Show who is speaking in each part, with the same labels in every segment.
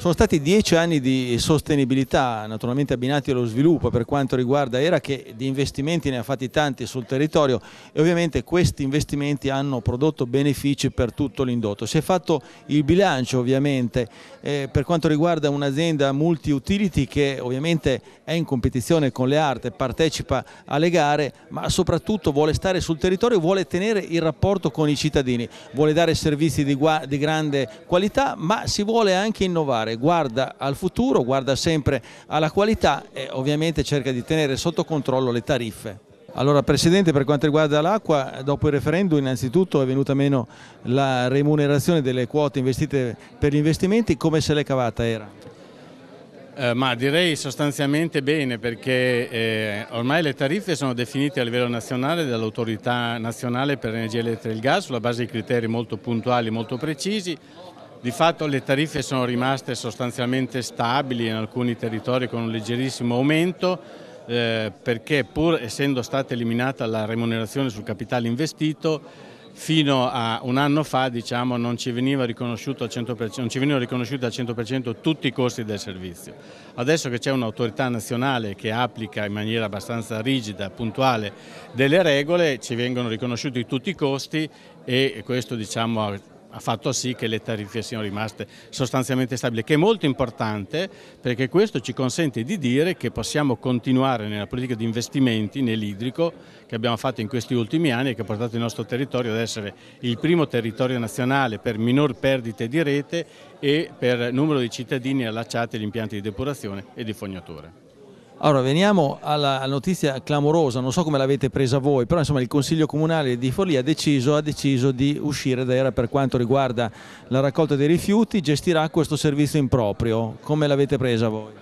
Speaker 1: Sono stati dieci anni di sostenibilità, naturalmente abbinati allo sviluppo per quanto riguarda ERA che di investimenti ne ha fatti tanti sul territorio e ovviamente questi investimenti hanno prodotto benefici per tutto l'indotto. Si è fatto il bilancio ovviamente eh, per quanto riguarda un'azienda multi-utility che ovviamente è in competizione con le arte, partecipa alle gare ma soprattutto vuole stare sul territorio, vuole tenere il rapporto con i cittadini, vuole dare servizi di, di grande qualità ma si vuole anche innovare fare, guarda al futuro, guarda sempre alla qualità e ovviamente cerca di tenere sotto controllo le tariffe. Allora Presidente per quanto riguarda l'acqua, dopo il referendum innanzitutto è venuta meno la remunerazione delle quote investite per gli investimenti, come se l'è cavata era?
Speaker 2: Eh, ma direi sostanzialmente bene perché eh, ormai le tariffe sono definite a livello nazionale dall'autorità nazionale per l'energia elettrica e il gas sulla base di criteri molto puntuali, e molto precisi di fatto le tariffe sono rimaste sostanzialmente stabili in alcuni territori con un leggerissimo aumento eh, perché pur essendo stata eliminata la remunerazione sul capitale investito fino a un anno fa diciamo, non, ci veniva riconosciuto al 100%, non ci venivano riconosciuti al 100% tutti i costi del servizio. Adesso che c'è un'autorità nazionale che applica in maniera abbastanza rigida, e puntuale, delle regole, ci vengono riconosciuti tutti i costi e questo diciamo, ha fatto sì che le tariffe siano rimaste sostanzialmente stabili, che è molto importante perché questo ci consente di dire che possiamo continuare nella politica di investimenti nell'idrico che abbiamo fatto in questi ultimi anni e che ha portato il nostro territorio ad essere il primo territorio nazionale per minor perdite di rete e per numero di cittadini allacciati agli impianti di depurazione e di fognatura.
Speaker 1: Allora, veniamo alla notizia clamorosa, non so come l'avete presa voi, però insomma il Consiglio Comunale di Forlì ha deciso, ha deciso di uscire da era per quanto riguarda la raccolta dei rifiuti, gestirà questo servizio improprio, come l'avete presa voi?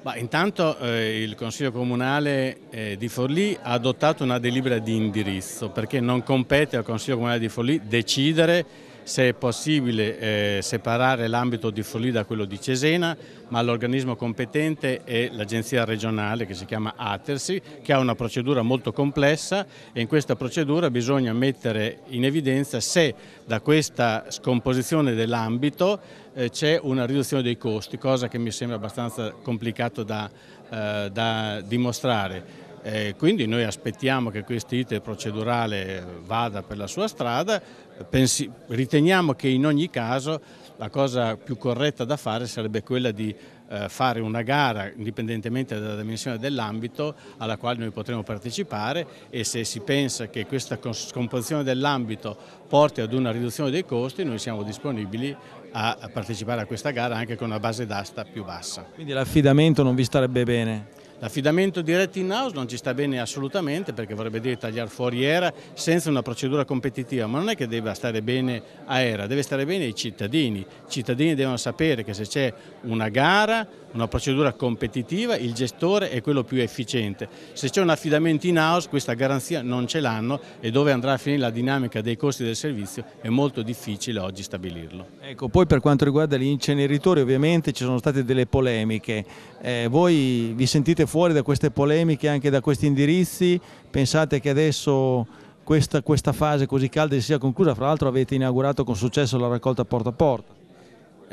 Speaker 2: Ma intanto eh, il Consiglio Comunale eh, di Forlì ha adottato una delibera di indirizzo perché non compete al Consiglio Comunale di Forlì decidere se è possibile eh, separare l'ambito di Forlì da quello di Cesena, ma l'organismo competente è l'agenzia regionale che si chiama Atersi, che ha una procedura molto complessa e in questa procedura bisogna mettere in evidenza se da questa scomposizione dell'ambito eh, c'è una riduzione dei costi, cosa che mi sembra abbastanza complicato da, eh, da dimostrare. Eh, quindi noi aspettiamo che questo iter procedurale vada per la sua strada, pensi, riteniamo che in ogni caso la cosa più corretta da fare sarebbe quella di eh, fare una gara indipendentemente dalla dimensione dell'ambito alla quale noi potremo partecipare e se si pensa che questa scomposizione dell'ambito porti ad una riduzione dei costi noi siamo disponibili a partecipare a questa gara anche con una base d'asta più bassa.
Speaker 1: Quindi l'affidamento non vi starebbe bene?
Speaker 2: L'affidamento diretto in house non ci sta bene assolutamente perché vorrebbe dire tagliare fuori ERA senza una procedura competitiva, ma non è che debba stare bene a ERA, deve stare bene ai cittadini. I cittadini devono sapere che se c'è una gara una procedura competitiva, il gestore è quello più efficiente. Se c'è un affidamento in house questa garanzia non ce l'hanno e dove andrà a finire la dinamica dei costi del servizio è molto difficile oggi stabilirlo.
Speaker 1: Ecco, poi per quanto riguarda gli inceneritori ovviamente ci sono state delle polemiche, eh, voi vi sentite fuori da queste polemiche, anche da questi indirizzi? Pensate che adesso questa, questa fase così calda si sia conclusa? Fra l'altro avete inaugurato con successo la raccolta porta a porta.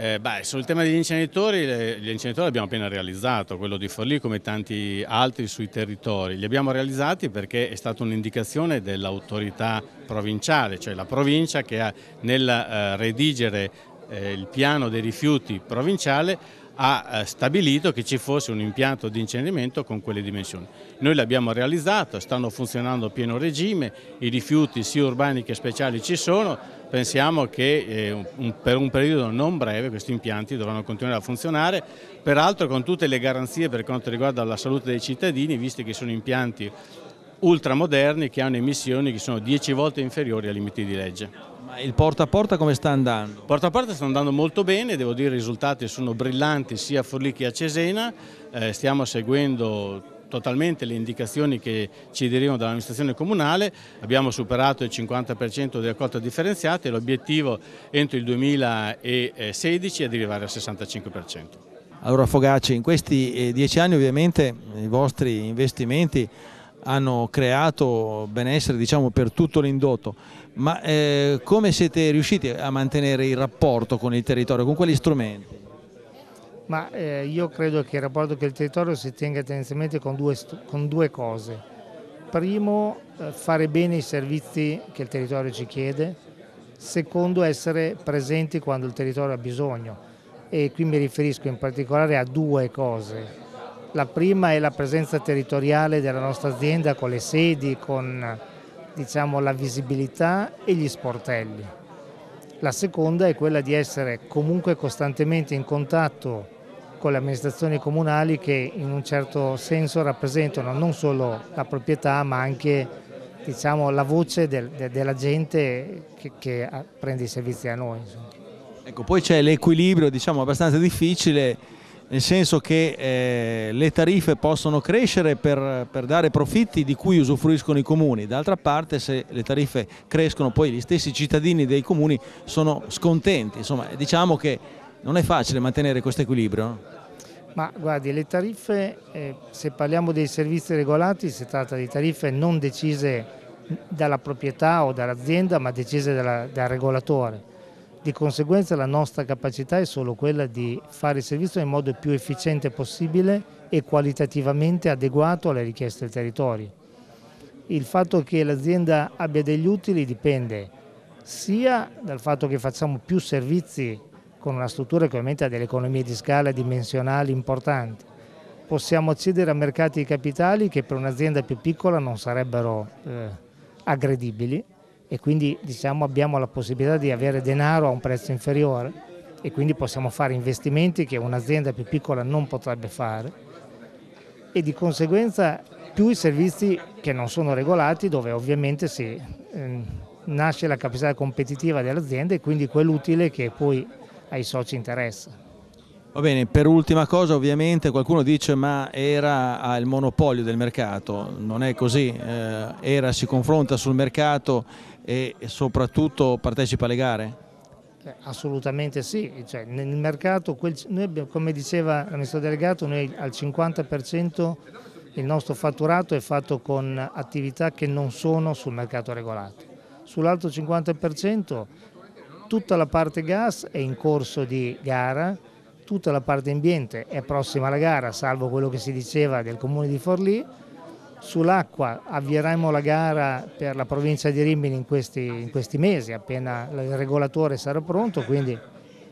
Speaker 2: Eh, beh, sul tema degli inceneritori, gli inceneritori l'abbiamo appena realizzato, quello di Forlì come tanti altri sui territori. Li abbiamo realizzati perché è stata un'indicazione dell'autorità provinciale, cioè la provincia che ha nel eh, redigere eh, il piano dei rifiuti provinciale ha eh, stabilito che ci fosse un impianto di incenerimento con quelle dimensioni. Noi l'abbiamo realizzato, stanno funzionando a pieno regime, i rifiuti sia urbani che speciali ci sono, pensiamo che eh, un, per un periodo non breve questi impianti dovranno continuare a funzionare, peraltro con tutte le garanzie per quanto riguarda la salute dei cittadini, visto che sono impianti ultramoderni che hanno emissioni che sono 10 volte inferiori ai limiti di legge. Ma il porta a porta come sta andando? Il Porta a porta sta andando molto bene, devo dire i risultati sono brillanti sia a Forlì che a Cesena, eh, stiamo seguendo totalmente le indicazioni che ci derivano dall'amministrazione comunale, abbiamo superato il 50% della quota differenziata e l'obiettivo entro il 2016 è di arrivare al 65%.
Speaker 1: Allora Fogacci, in questi eh, dieci anni ovviamente i vostri investimenti hanno creato benessere diciamo, per tutto l'indotto, ma eh, come siete riusciti a mantenere il rapporto con il territorio, con quali strumenti?
Speaker 3: ma eh, io credo che il rapporto con il territorio si tenga tendenzialmente con due, con due cose. Primo, eh, fare bene i servizi che il territorio ci chiede, secondo, essere presenti quando il territorio ha bisogno e qui mi riferisco in particolare a due cose. La prima è la presenza territoriale della nostra azienda con le sedi, con diciamo, la visibilità e gli sportelli. La seconda è quella di essere comunque costantemente in contatto con le amministrazioni comunali che in un certo senso rappresentano non solo la proprietà ma anche diciamo, la voce del, de, della gente che, che, ah, prende i servizi a noi.
Speaker 1: Ecco, poi c'è l'equilibrio diciamo, abbastanza difficile nel senso che eh, le tariffe possono crescere per, per, dare profitti di cui usufruiscono i comuni, d'altra parte se le tariffe crescono poi gli stessi cittadini dei comuni sono scontenti, insomma diciamo che non è facile mantenere questo equilibrio?
Speaker 3: Ma guardi, le tariffe, eh, se parliamo dei servizi regolati, si tratta di tariffe non decise dalla proprietà o dall'azienda, ma decise dalla, dal regolatore. Di conseguenza la nostra capacità è solo quella di fare il servizio nel modo più efficiente possibile e qualitativamente adeguato alle richieste del territorio. Il fatto che l'azienda abbia degli utili dipende sia dal fatto che facciamo più servizi con una struttura che ovviamente ha delle economie di scala dimensionali importanti. Possiamo accedere a mercati di capitali che per un'azienda più piccola non sarebbero eh, aggredibili e quindi diciamo, abbiamo la possibilità di avere denaro a un prezzo inferiore e quindi possiamo fare investimenti che un'azienda più piccola non potrebbe fare e di conseguenza più i servizi che non sono regolati dove ovviamente si, eh, nasce la capacità competitiva dell'azienda e quindi quell'utile che poi ai soci interessa.
Speaker 1: Va bene, per ultima cosa ovviamente qualcuno dice ma Era ha il monopolio del mercato, non è così, eh, Era si confronta sul mercato e soprattutto partecipa alle gare?
Speaker 3: Eh, assolutamente sì, cioè, nel mercato, quel, noi, come diceva l'amministratore delegato, noi al 50% il nostro fatturato è fatto con attività che non sono sul mercato regolato, sull'altro 50% Tutta la parte gas è in corso di gara, tutta la parte ambiente è prossima alla gara, salvo quello che si diceva del comune di Forlì. Sull'acqua avvieremo la gara per la provincia di Rimini in questi, in questi mesi, appena il regolatore sarà pronto, quindi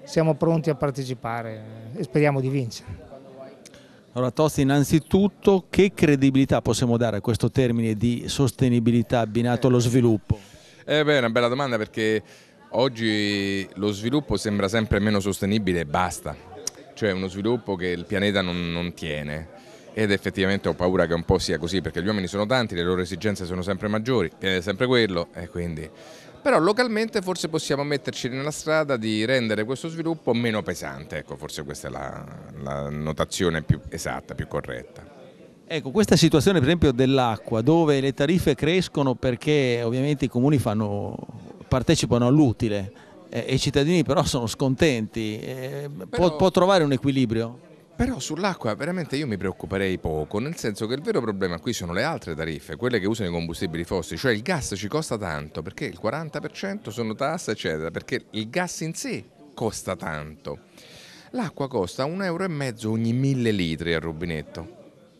Speaker 3: siamo pronti a partecipare e speriamo di vincere.
Speaker 1: Allora Tosti, innanzitutto che credibilità possiamo dare a questo termine di sostenibilità abbinato allo sviluppo?
Speaker 4: Eh beh, è una bella domanda perché oggi lo sviluppo sembra sempre meno sostenibile e basta, cioè uno sviluppo che il pianeta non, non tiene ed effettivamente ho paura che un po' sia così perché gli uomini sono tanti, le loro esigenze sono sempre maggiori, è sempre quello e quindi... Però localmente forse possiamo metterci nella strada di rendere questo sviluppo meno pesante, ecco forse questa è la, la notazione più esatta, più corretta. Ecco,
Speaker 1: questa situazione per esempio dell'acqua dove le tariffe crescono perché ovviamente i comuni fanno partecipano all'utile eh, e i cittadini però sono scontenti, eh, però... può, può
Speaker 4: trovare un equilibrio? Però sull'acqua veramente io mi preoccuperei poco, nel senso che il vero problema qui sono le altre tariffe, quelle che usano i combustibili fossili, cioè il gas ci costa tanto perché il 40% sono tasse eccetera, perché il gas in sé costa tanto. L'acqua costa un euro e mezzo ogni mille litri al rubinetto.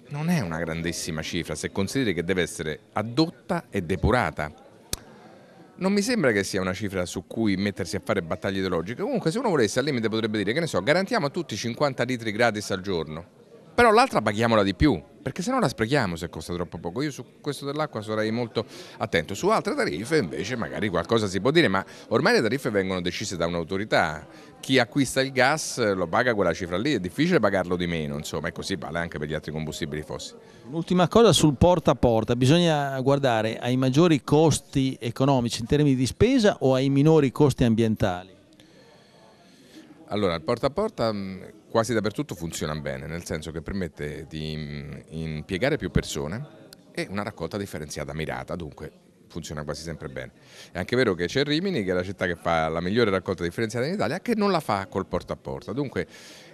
Speaker 4: Non è una grandissima cifra se consideri che deve essere addotta e depurata non mi sembra che sia una cifra su cui mettersi a fare battaglie ideologiche. Comunque, se uno volesse, al limite potrebbe dire, che ne so, garantiamo a tutti 50 litri gratis al giorno, però l'altra paghiamola di più perché se no la sprechiamo se costa troppo poco. Io su questo dell'acqua sarei molto attento. Su altre tariffe invece magari qualcosa si può dire, ma ormai le tariffe vengono decise da un'autorità. Chi acquista il gas lo paga quella cifra lì, è difficile pagarlo di meno, insomma, e così vale anche per gli altri combustibili fossili.
Speaker 1: Un'ultima cosa sul porta a porta, bisogna guardare ai maggiori costi economici in termini di spesa o ai minori costi ambientali?
Speaker 4: Allora, il porta a porta mm, quasi dappertutto funziona bene, nel senso che permette di mm, impiegare più persone e una raccolta differenziata mirata, dunque funziona quasi sempre bene. È anche vero che c'è Rimini, che è la città che fa la migliore raccolta differenziata in Italia, che non la fa col porta a porta, dunque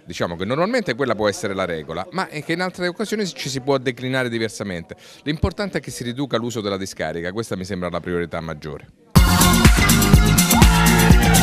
Speaker 4: diciamo che normalmente quella può essere la regola, ma è che in altre occasioni ci si può declinare diversamente. L'importante è che si riduca l'uso della discarica, questa mi sembra la priorità maggiore.